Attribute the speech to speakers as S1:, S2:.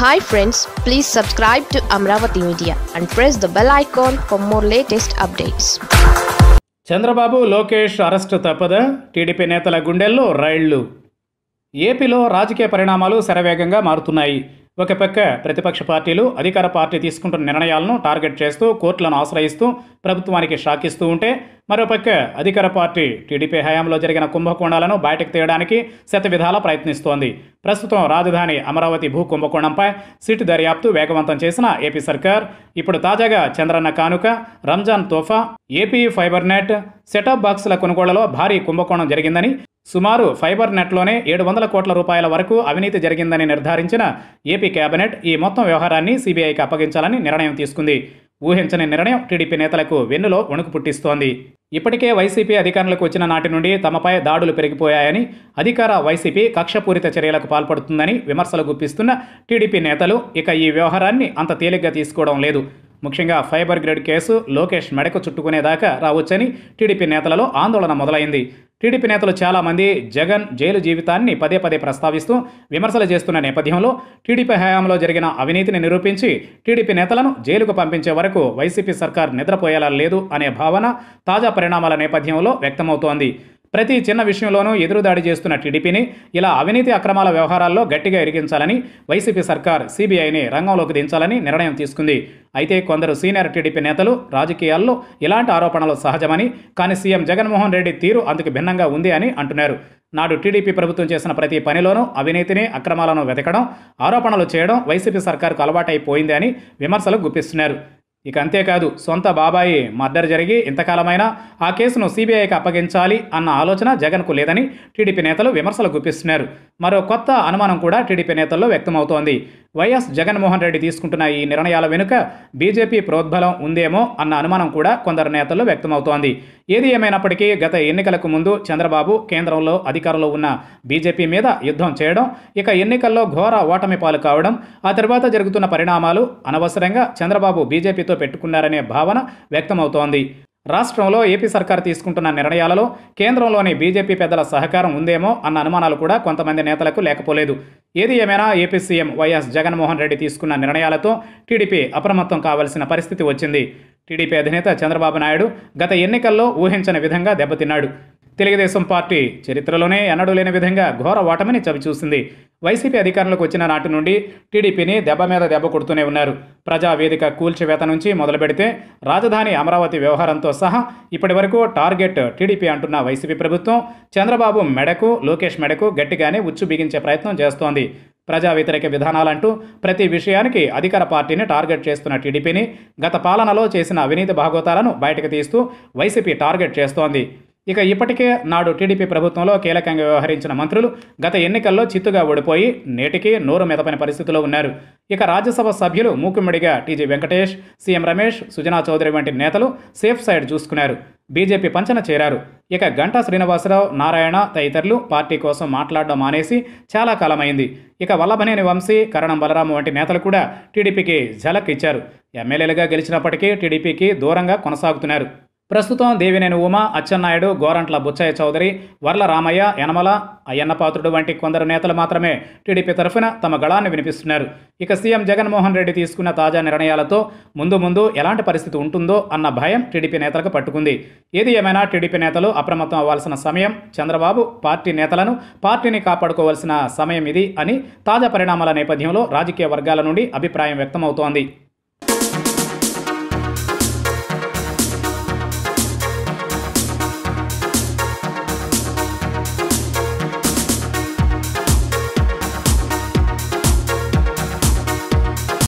S1: hi friends please subscribe to Amaravati media and press the bell icon for more latest updates Chandrababu Lokesh arrest తప్పదా TDP నేతల గుండెల్లో రైళ్లు ఏపీలో రాజకీయ పరిణామాలు శరవేగంగా మారుతున్నాయి ఒక పక్క ప్రతిపక్ష పార్టీలు అధికార పార్టీ తీసుకుంటున్న నిర్ణయాలను టార్గెట్ చేస్తూ కోర్టులను ఆశ్రయిస్తూ ప్రభుత్వానికి షాకిస్తూ ఉంటే మరోపక్క అధికార పార్టీ టీడీపీ హయాంలో జరిగిన కుంభకోణాలను బయటకు తీయడానికి శతవిధాల ప్రయత్నిస్తోంది ప్రస్తుతం రాజధాని అమరావతి భూ కుంభకోణంపై సిట్ దర్యాప్తు వేగవంతం చేసిన ఏపీ సర్కార్ ఇప్పుడు తాజాగా చంద్రన్న కానుక రంజాన్ తోఫా ఏపీ ఫైబర్ నెట్ సెటాప్ బాక్సుల కొనుగోళ్లలో భారీ కుంభకోణం జరిగిందని సుమారు ఫైబర్ నెట్లోనే ఏడు వందల కోట్ల రూపాయల వరకు అవినీతి జరిగిందని నిర్ధారించిన ఏపీ కేబినెట్ ఈ మొత్తం వ్యవహారాన్ని సీబీఐకి అప్పగించాలని నిర్ణయం తీసుకుంది ఊహించని నిర్ణయం టీడీపీ నేతలకు వెన్నులో వణుకు పుట్టిస్తోంది ఇప్పటికే వైసీపీ అధికారులకు వచ్చిన నాటి నుండి తమపై దాడులు పెరిగిపోయాయని అధికార వైసీపీ కక్షపూరిత చర్యలకు పాల్పడుతుందని విమర్శలు గుప్పిస్తున్న టీడీపీ నేతలు ఇక ఈ వ్యవహారాన్ని అంత తేలిగ్గా తీసుకోవడం లేదు ముఖ్యంగా ఫైబర్ గ్రేడ్ కేసు లోకేష్ మెడకు చుట్టుకునేదాకా రావచ్చని టీడీపీ నేతలలో ఆందోళన మొదలైంది టీడీపీ నేతలు చాలామంది జగన్ జైలు జీవితాన్ని పదే పదే ప్రస్తావిస్తూ విమర్శలు చేస్తున్న నేపథ్యంలో టీడీపీ హయాంలో జరిగిన అవినీతిని నిరూపించి టీడీపీ నేతలను జైలుకు పంపించే వరకు వైసీపీ సర్కార్ నిద్రపోయేలా లేదు అనే భావన తాజా పరిణామాల నేపథ్యంలో వ్యక్తమవుతోంది ప్రతి చిన్న విషయంలోనూ ఎదురుదాడి చేస్తున్న టీడీపీని ఇలా అవినీతి అక్రమాల వ్యవహారాల్లో గట్టిగా ఎరిగించాలని వైసీపీ సర్కార్ సీబీఐని రంగంలోకి దించాలని నిర్ణయం తీసుకుంది అయితే కొందరు సీనియర్ టీడీపీ నేతలు రాజకీయాల్లో ఇలాంటి ఆరోపణలు సహజమని కానీ సీఎం జగన్మోహన్ రెడ్డి తీరు అందుకు భిన్నంగా ఉంది అని అంటున్నారు నాడు టీడీపీ ప్రభుత్వం చేసిన ప్రతి పనిలోనూ అవినీతిని అక్రమాలను వెతకడం ఆరోపణలు చేయడం వైసీపీ సర్కార్కు అలవాటైపోయింది అని విమర్శలు గుప్పిస్తున్నారు ఇక అంతేకాదు సొంత బాబాయి మర్డర్ జరిగి ఇంతకాలమైనా ఆ కేసును సీబీఐకి అప్పగించాలి అన్న ఆలోచన జగన్కు లేదని టీడీపీ నేతలు విమర్శలు గుప్పిస్తున్నారు మరో కొత్త అనుమానం కూడా టీడీపీ నేతల్లో వ్యక్తమవుతోంది వైఎస్ జగన్మోహన్ రెడ్డి తీసుకుంటున్న ఈ నిర్ణయాల వెనుక బీజేపీ ప్రోద్బలం ఉందేమో అన్న అనుమానం కూడా కొందరు నేతల్లో వ్యక్తమవుతోంది ఏది ఏమైనప్పటికీ గత ఎన్నికలకు ముందు చంద్రబాబు కేంద్రంలో అధికారంలో ఉన్న బీజేపీ మీద యుద్ధం చేయడం ఇక ఎన్నికల్లో ఘోర ఓటమి పాలు కావడం ఆ తర్వాత జరుగుతున్న పరిణామాలు అనవసరంగా చంద్రబాబు బీజేపీతో పెట్టుకున్నారనే భావన వ్యక్తమవుతోంది రాష్ట్రంలో ఏపీ సర్కార్ తీసుకుంటున్న నిర్ణయాలలో కేంద్రంలోని బీజేపీ పెద్దల సహకారం ఉందేమో అన్న అనుమానాలు కూడా కొంతమంది నేతలకు లేకపోలేదు ఏది ఏమైనా AP CM YS Jaganmohan Reddy తీసుకున్న నిర్ణయాలతో టీడీపీ అప్రమత్తం కావాల్సిన పరిస్థితి వచ్చింది టీడీపీ అధినేత చంద్రబాబు నాయుడు గత ఎన్నికల్లో ఊహించని విధంగా దెబ్బతిన్నాడు తెలుగుదేశం పార్టీ చరిత్రలోనే ఎన్నడూ లేని విధంగా ఘోర ఓటమిని చవిచూసింది వైసీపీ అధికారంలోకి వచ్చిన నాటి నుండి టీడీపీని దెబ్బ మీద దెబ్బ కొడుతూనే ఉన్నారు ప్రజావేదిక కూల్చివేత నుంచి మొదలు పెడితే రాజధాని అమరావతి వ్యవహారంతో సహా ఇప్పటి వరకు టార్గెట్ టీడీపీ అంటున్న వైసీపీ ప్రభుత్వం చంద్రబాబు మెడకు లోకేష్ మెడకు గట్టిగానే ఉచ్చు బిగించే ప్రయత్నం చేస్తోంది ప్రజా వ్యతిరేక విధానాలంటూ ప్రతి విషయానికి అధికార పార్టీని టార్గెట్ చేస్తున్న టీడీపీని గత పాలనలో చేసిన అవినీతి భాగోతాలను బయటకు తీస్తూ వైసీపీ టార్గెట్ చేస్తోంది ఇక ఇప్పటికే నాడు టీడీపీ ప్రభుత్వంలో కీలకంగా వ్యవహరించిన మంత్రులు గత ఎన్నికల్లో చిత్తుగా ఓడిపోయి నేటికి నోరు మెదపని పరిస్థితిలో ఉన్నారు ఇక రాజ్యసభ సభ్యులు మూకుమ్మడిగా టీజీ వెంకటేష్ సీఎం రమేష్ సుజనా చౌదరి వంటి నేతలు సేఫ్ సైడ్ చూసుకున్నారు బీజేపీ పంచన చేరారు ఇక గంటా శ్రీనివాసరావు నారాయణ తదితరులు పార్టీ కోసం మాట్లాడడం మానేసి చాలా కాలమైంది ఇక వల్లభనేని వంశీ కరణం బలరాము వంటి నేతలు కూడా టీడీపీకి ఝలక్ ఇచ్చారు ఎమ్మెల్యేలుగా గెలిచినప్పటికీ టీడీపీకి దూరంగా కొనసాగుతున్నారు ప్రస్తుతం దేవినేని ఉమ అచ్చెన్నాయుడు గోరంట్ల బుచ్చయ్య చౌదరి వర్ల రామయ్య యనమల అయ్యన్నపాత్రుడు వంటి కొందరు నేతలు మాత్రమే టీడీపీ తరఫున తమ గళాన్ని వినిపిస్తున్నారు ఇక సీఎం జగన్మోహన్ రెడ్డి తీసుకున్న తాజా నిర్ణయాలతో ముందు ముందు ఎలాంటి పరిస్థితి ఉంటుందో అన్న భయం టీడీపీ నేతలకు పట్టుకుంది ఏది ఏమైనా టీడీపీ నేతలు అప్రమత్తం అవ్వాల్సిన సమయం చంద్రబాబు పార్టీ నేతలను పార్టీని కాపాడుకోవాల్సిన సమయం ఇది అని తాజా పరిణామాల నేపథ్యంలో రాజకీయ వర్గాల నుండి అభిప్రాయం వ్యక్తమవుతోంది